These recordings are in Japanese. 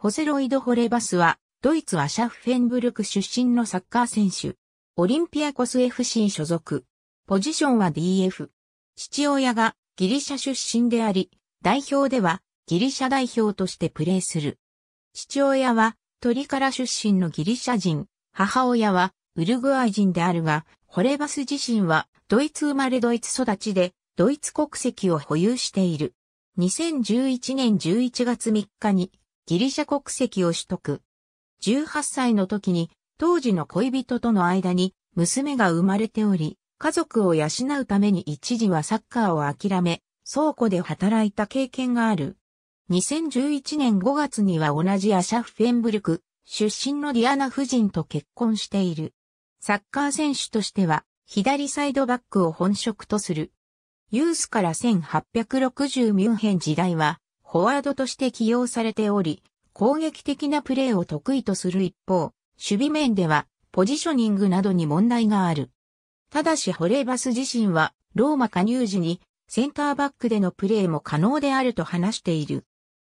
ホセロイド・ホレバスは、ドイツアシャフフェンブルク出身のサッカー選手。オリンピアコス FC 所属。ポジションは DF。父親がギリシャ出身であり、代表ではギリシャ代表としてプレーする。父親はトリカラ出身のギリシャ人、母親はウルグアイ人であるが、ホレバス自身はドイツ生まれドイツ育ちで、ドイツ国籍を保有している。2011年11月3日にギリシャ国籍を取得。18歳の時に当時の恋人との間に娘が生まれており、家族を養うために一時はサッカーを諦め、倉庫で働いた経験がある。2011年5月には同じアシャフフェンブルク出身のディアナ夫人と結婚している。サッカー選手としては左サイドバックを本職とする。ユースから1860ミュンヘン時代はフォワードとして起用されており、攻撃的なプレーを得意とする一方、守備面ではポジショニングなどに問題がある。ただしホレーバス自身はローマ加入時にセンターバックでのプレーも可能であると話している。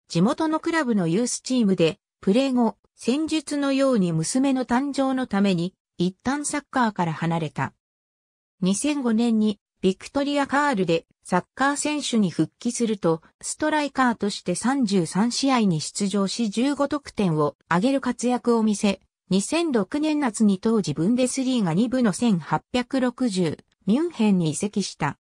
地元のクラブのユースチームでプレー後、戦術のように娘の誕生のために一旦サッカーから離れた。2005年にビクトリアカールでサッカー選手に復帰すると、ストライカーとして33試合に出場し15得点を挙げる活躍を見せ、2006年夏に当時ブンデスリーが2部の1860ミュンヘンに移籍した。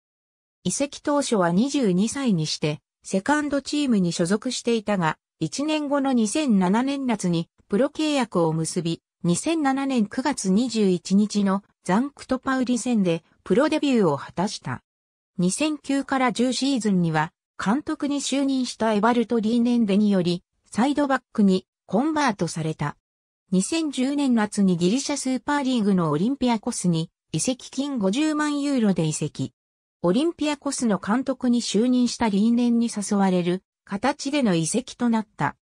移籍当初は22歳にして、セカンドチームに所属していたが、1年後の2007年夏にプロ契約を結び、2007年9月21日のザンクトパウリ戦でプロデビューを果たした。2009から10シーズンには、監督に就任したエバルト・リーネンデにより、サイドバックにコンバートされた。2010年夏にギリシャスーパーリーグのオリンピアコスに移籍金50万ユーロで移籍。オリンピアコスの監督に就任したリーネンに誘われる形での移籍となった。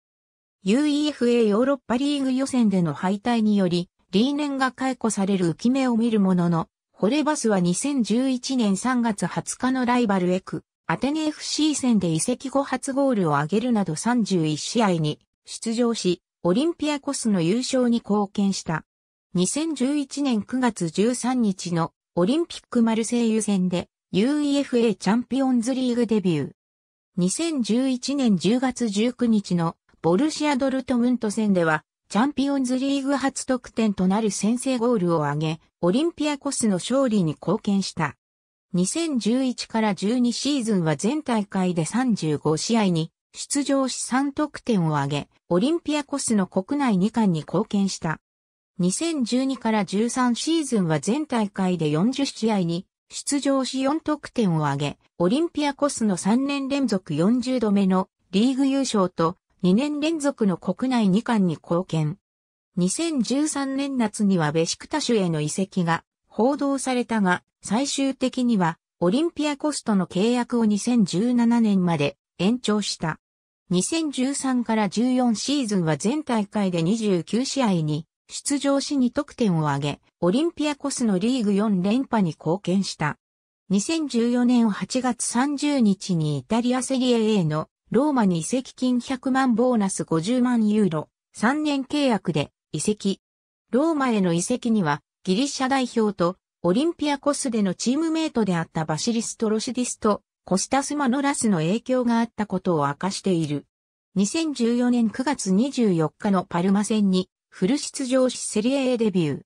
UEFA ヨーロッパリーグ予選での敗退により、リーネンが解雇される浮き目を見るものの、コレバスは2011年3月20日のライバルエク、アテネ FC 戦で移籍後初ゴールを挙げるなど31試合に出場し、オリンピアコスの優勝に貢献した。2011年9月13日のオリンピックマルセイユ戦で UEFA チャンピオンズリーグデビュー。2011年10月19日のボルシアドルトムント戦ではチャンピオンズリーグ初得点となる先制ゴールを挙げ、オリンピアコスの勝利に貢献した。2011から12シーズンは全大会で35試合に出場し3得点を挙げ、オリンピアコスの国内2冠に貢献した。2012から13シーズンは全大会で40試合に出場し4得点を挙げ、オリンピアコスの3年連続40度目のリーグ優勝と2年連続の国内2冠に貢献。2013年夏にはベシクタシュへの移籍が報道されたが、最終的にはオリンピアコストの契約を2017年まで延長した。2013から14シーズンは全大会で29試合に出場し2得点を挙げ、オリンピアコスのリーグ4連覇に貢献した。2014年8月30日にイタリアセリエ A のローマに移籍金100万ボーナス50万ユーロ、3年契約で移籍。ローマへの移籍には、ギリシャ代表と、オリンピアコスでのチームメイトであったバシリスト・ロシディスと、コスタス・マノラスの影響があったことを明かしている。2014年9月24日のパルマ戦に、フル出場しセリエ A デビュー。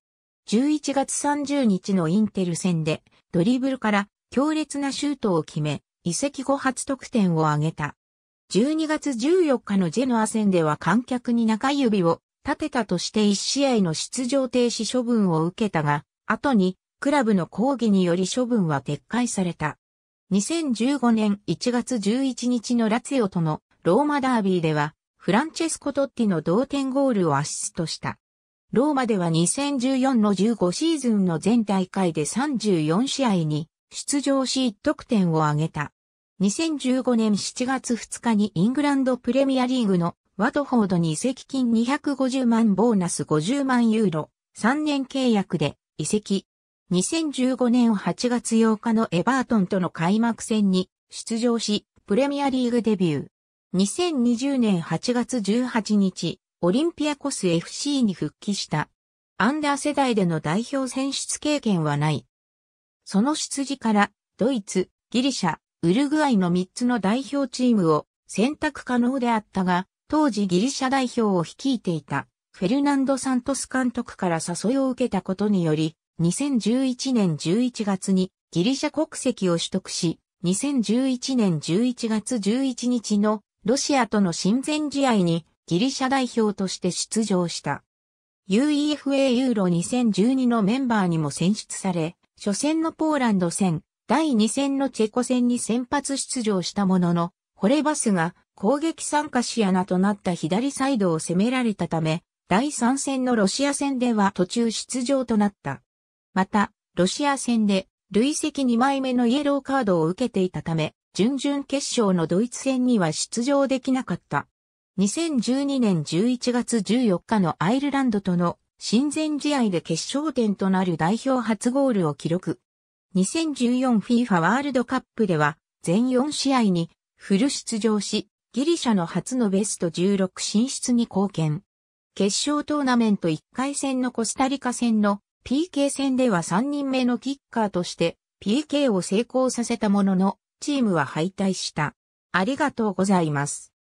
11月30日のインテル戦で、ドリブルから強烈なシュートを決め、移籍後初得点を挙げた。12月14日のジェノア戦では観客に中指を立てたとして1試合の出場停止処分を受けたが、後にクラブの抗議により処分は撤回された。2015年1月11日のラツィオとのローマダービーでは、フランチェスコ・トッティの同点ゴールをアシストした。ローマでは2014の15シーズンの全大会で34試合に出場し1得点を挙げた。2015年7月2日にイングランドプレミアリーグのワトフォードに移籍金250万ボーナス50万ユーロ、3年契約で移籍。2015年8月8日のエバートンとの開幕戦に出場し、プレミアリーグデビュー。2020年8月18日、オリンピアコス FC に復帰した。アンダー世代での代表選出経験はない。その出自から、ドイツ、ギリシャ、ウルグアイの3つの代表チームを選択可能であったが、当時ギリシャ代表を率いていたフェルナンド・サントス監督から誘いを受けたことにより、2011年11月にギリシャ国籍を取得し、2011年11月11日のロシアとの親善試合にギリシャ代表として出場した。UEFA ユーロ2012のメンバーにも選出され、初戦のポーランド戦、第2戦のチェコ戦に先発出場したものの、ホレバスが攻撃参加し穴となった左サイドを攻められたため、第3戦のロシア戦では途中出場となった。また、ロシア戦で累積2枚目のイエローカードを受けていたため、準々決勝のドイツ戦には出場できなかった。2012年11月14日のアイルランドとの親善試合で決勝点となる代表初ゴールを記録。2014FIFA ワールドカップでは全4試合にフル出場し、ギリシャの初のベスト16進出に貢献。決勝トーナメント1回戦のコスタリカ戦の PK 戦では3人目のキッカーとして PK を成功させたものの、チームは敗退した。ありがとうございます。